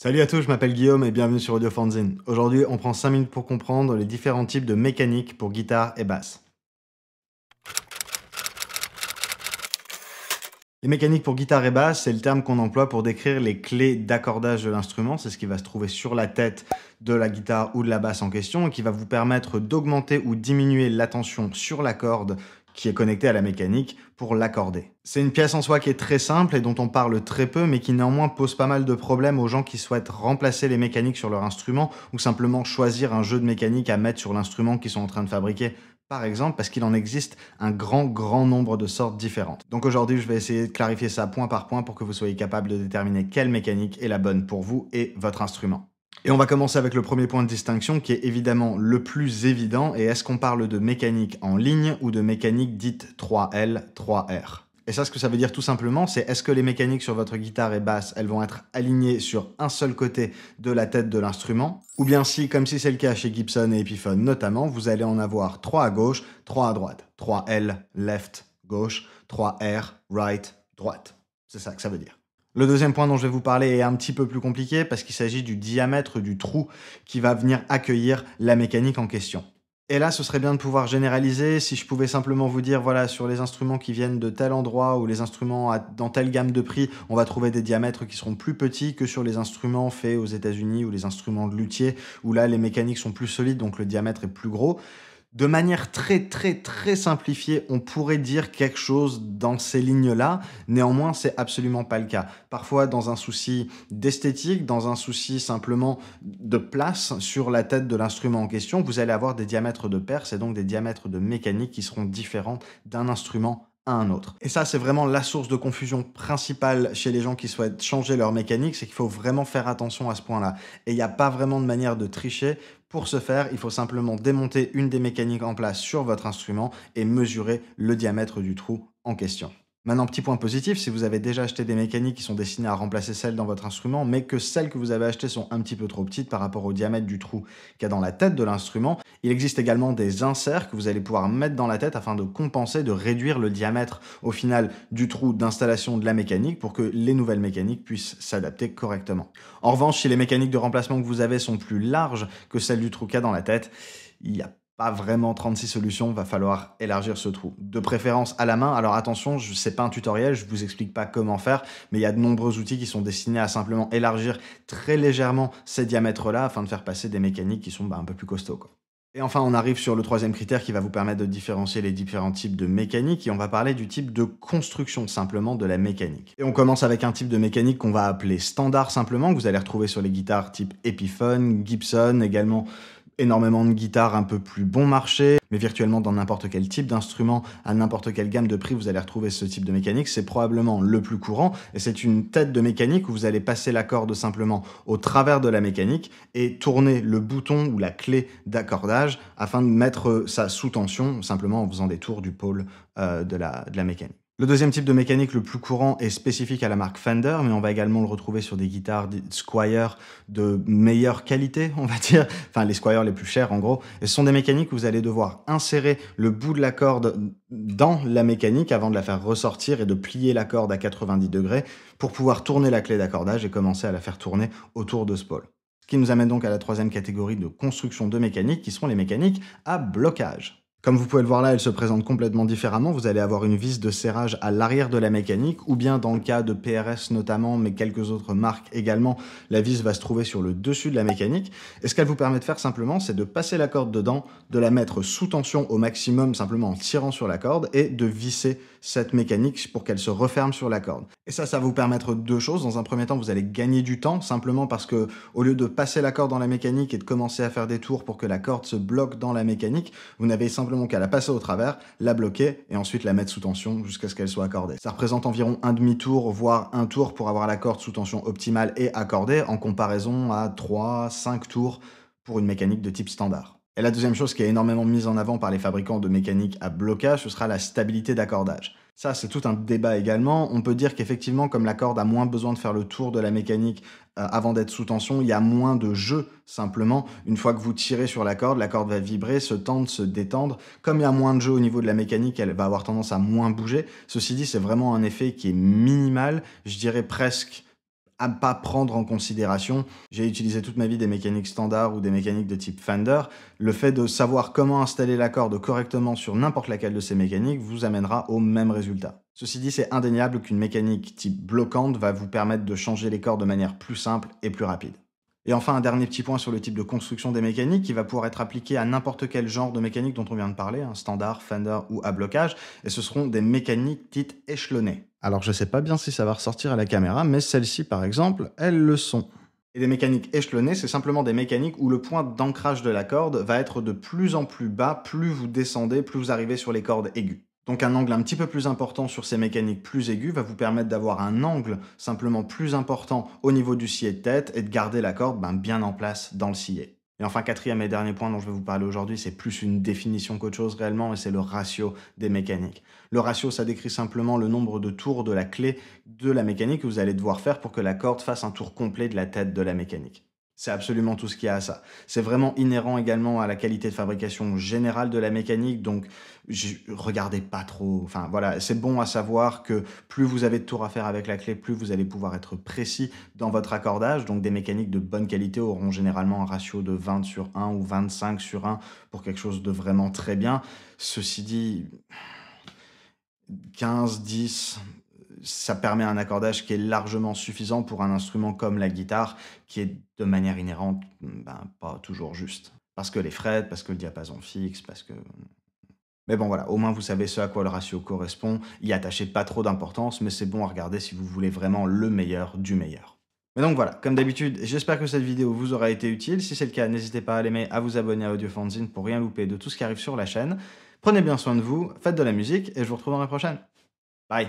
Salut à tous, je m'appelle Guillaume et bienvenue sur Audio Fanzine. Aujourd'hui, on prend 5 minutes pour comprendre les différents types de mécaniques pour guitare et basse. Les mécaniques pour guitare et basse, c'est le terme qu'on emploie pour décrire les clés d'accordage de l'instrument, c'est ce qui va se trouver sur la tête de la guitare ou de la basse en question et qui va vous permettre d'augmenter ou diminuer la tension sur la corde qui est connecté à la mécanique pour l'accorder. C'est une pièce en soi qui est très simple et dont on parle très peu, mais qui néanmoins pose pas mal de problèmes aux gens qui souhaitent remplacer les mécaniques sur leur instrument ou simplement choisir un jeu de mécanique à mettre sur l'instrument qu'ils sont en train de fabriquer par exemple, parce qu'il en existe un grand, grand nombre de sortes différentes. Donc aujourd'hui, je vais essayer de clarifier ça point par point pour que vous soyez capable de déterminer quelle mécanique est la bonne pour vous et votre instrument. Et on va commencer avec le premier point de distinction qui est évidemment le plus évident et est-ce qu'on parle de mécanique en ligne ou de mécanique dite 3L, 3R et ça, ce que ça veut dire tout simplement, c'est est-ce que les mécaniques sur votre guitare et basse, elles vont être alignées sur un seul côté de la tête de l'instrument Ou bien si, comme si c'est le cas chez Gibson et Epiphone notamment, vous allez en avoir 3 à gauche, 3 à droite. 3 L, left, gauche, 3 R, right, droite. C'est ça que ça veut dire. Le deuxième point dont je vais vous parler est un petit peu plus compliqué parce qu'il s'agit du diamètre du trou qui va venir accueillir la mécanique en question. Et là, ce serait bien de pouvoir généraliser. Si je pouvais simplement vous dire, voilà, sur les instruments qui viennent de tel endroit ou les instruments dans telle gamme de prix, on va trouver des diamètres qui seront plus petits que sur les instruments faits aux États-Unis ou les instruments de luthier, où là, les mécaniques sont plus solides, donc le diamètre est plus gros. De manière très très très simplifiée, on pourrait dire quelque chose dans ces lignes-là. Néanmoins, c'est absolument pas le cas. Parfois, dans un souci d'esthétique, dans un souci simplement de place sur la tête de l'instrument en question, vous allez avoir des diamètres de perce et donc des diamètres de mécanique qui seront différents d'un instrument un autre. Et ça, c'est vraiment la source de confusion principale chez les gens qui souhaitent changer leur mécanique, c'est qu'il faut vraiment faire attention à ce point-là. Et il n'y a pas vraiment de manière de tricher. Pour ce faire, il faut simplement démonter une des mécaniques en place sur votre instrument et mesurer le diamètre du trou en question. Maintenant, petit point positif, si vous avez déjà acheté des mécaniques qui sont destinées à remplacer celles dans votre instrument, mais que celles que vous avez achetées sont un petit peu trop petites par rapport au diamètre du trou qu'il y a dans la tête de l'instrument, il existe également des inserts que vous allez pouvoir mettre dans la tête afin de compenser, de réduire le diamètre au final du trou d'installation de la mécanique pour que les nouvelles mécaniques puissent s'adapter correctement. En revanche, si les mécaniques de remplacement que vous avez sont plus larges que celles du trou qu'il y a dans la tête, il n'y a pas vraiment 36 solutions, va falloir élargir ce trou. De préférence à la main, alors attention, je sais pas un tutoriel, je vous explique pas comment faire, mais il y a de nombreux outils qui sont destinés à simplement élargir très légèrement ces diamètres-là afin de faire passer des mécaniques qui sont bah, un peu plus costauds. Et enfin, on arrive sur le troisième critère qui va vous permettre de différencier les différents types de mécaniques, et on va parler du type de construction simplement de la mécanique. Et on commence avec un type de mécanique qu'on va appeler standard simplement, que vous allez retrouver sur les guitares type Epiphone, Gibson, également énormément de guitares un peu plus bon marché, mais virtuellement dans n'importe quel type d'instrument, à n'importe quelle gamme de prix, vous allez retrouver ce type de mécanique. C'est probablement le plus courant, et c'est une tête de mécanique où vous allez passer la corde simplement au travers de la mécanique et tourner le bouton ou la clé d'accordage afin de mettre ça sous tension, simplement en faisant des tours du pôle euh, de, la, de la mécanique. Le deuxième type de mécanique le plus courant est spécifique à la marque Fender, mais on va également le retrouver sur des guitares Squire de meilleure qualité, on va dire, enfin les Squire les plus chers en gros. ce sont des mécaniques où vous allez devoir insérer le bout de la corde dans la mécanique avant de la faire ressortir et de plier la corde à 90 degrés pour pouvoir tourner la clé d'accordage et commencer à la faire tourner autour de ce pôle. Ce qui nous amène donc à la troisième catégorie de construction de mécaniques qui sont les mécaniques à blocage. Comme vous pouvez le voir là, elle se présente complètement différemment. Vous allez avoir une vis de serrage à l'arrière de la mécanique, ou bien dans le cas de PRS notamment, mais quelques autres marques également, la vis va se trouver sur le dessus de la mécanique. Et ce qu'elle vous permet de faire simplement, c'est de passer la corde dedans, de la mettre sous tension au maximum simplement en tirant sur la corde, et de visser cette mécanique pour qu'elle se referme sur la corde. Et ça, ça va vous permettre deux choses. Dans un premier temps, vous allez gagner du temps, simplement parce que au lieu de passer la corde dans la mécanique et de commencer à faire des tours pour que la corde se bloque dans la mécanique, vous n'avez simplement qu'elle a au travers, la bloquer et ensuite la mettre sous tension jusqu'à ce qu'elle soit accordée. Ça représente environ un demi-tour, voire un tour pour avoir la corde sous tension optimale et accordée en comparaison à 3, 5 tours pour une mécanique de type standard. Et la deuxième chose qui est énormément mise en avant par les fabricants de mécaniques à blocage, ce sera la stabilité d'accordage. Ça, c'est tout un débat également. On peut dire qu'effectivement, comme la corde a moins besoin de faire le tour de la mécanique euh, avant d'être sous tension, il y a moins de jeu, simplement. Une fois que vous tirez sur la corde, la corde va vibrer, se tendre, se détendre. Comme il y a moins de jeu au niveau de la mécanique, elle va avoir tendance à moins bouger. Ceci dit, c'est vraiment un effet qui est minimal, je dirais presque à ne pas prendre en considération. J'ai utilisé toute ma vie des mécaniques standard ou des mécaniques de type Fender. Le fait de savoir comment installer la corde correctement sur n'importe laquelle de ces mécaniques vous amènera au même résultat. Ceci dit, c'est indéniable qu'une mécanique type bloquante va vous permettre de changer les cordes de manière plus simple et plus rapide. Et enfin, un dernier petit point sur le type de construction des mécaniques qui va pouvoir être appliqué à n'importe quel genre de mécanique dont on vient de parler, hein, standard, fender ou à blocage, et ce seront des mécaniques dites échelonnées. Alors je sais pas bien si ça va ressortir à la caméra, mais celles-ci par exemple, elles le sont. Et des mécaniques échelonnées, c'est simplement des mécaniques où le point d'ancrage de la corde va être de plus en plus bas, plus vous descendez, plus vous arrivez sur les cordes aiguës. Donc un angle un petit peu plus important sur ces mécaniques plus aiguës va vous permettre d'avoir un angle simplement plus important au niveau du sillet de tête et de garder la corde ben, bien en place dans le sillet. Et enfin, quatrième et dernier point dont je vais vous parler aujourd'hui, c'est plus une définition qu'autre chose réellement, et c'est le ratio des mécaniques. Le ratio, ça décrit simplement le nombre de tours de la clé de la mécanique que vous allez devoir faire pour que la corde fasse un tour complet de la tête de la mécanique. C'est absolument tout ce qu'il y a à ça. C'est vraiment inhérent également à la qualité de fabrication générale de la mécanique, donc regardez pas trop. Enfin voilà, c'est bon à savoir que plus vous avez de tours à faire avec la clé, plus vous allez pouvoir être précis dans votre accordage. Donc des mécaniques de bonne qualité auront généralement un ratio de 20 sur 1 ou 25 sur 1 pour quelque chose de vraiment très bien. Ceci dit... 15, 10, ça permet un accordage qui est largement suffisant pour un instrument comme la guitare, qui est de manière inhérente ben, pas toujours juste. Parce que les frettes, parce que le diapason fixe, parce que... Mais bon voilà, au moins vous savez ce à quoi le ratio correspond, y attachez pas trop d'importance, mais c'est bon à regarder si vous voulez vraiment le meilleur du meilleur. Mais donc voilà, comme d'habitude, j'espère que cette vidéo vous aura été utile. Si c'est le cas, n'hésitez pas à l'aimer, à vous abonner à AudioFanzine pour rien louper de tout ce qui arrive sur la chaîne. Prenez bien soin de vous, faites de la musique et je vous retrouve dans la prochaine. Bye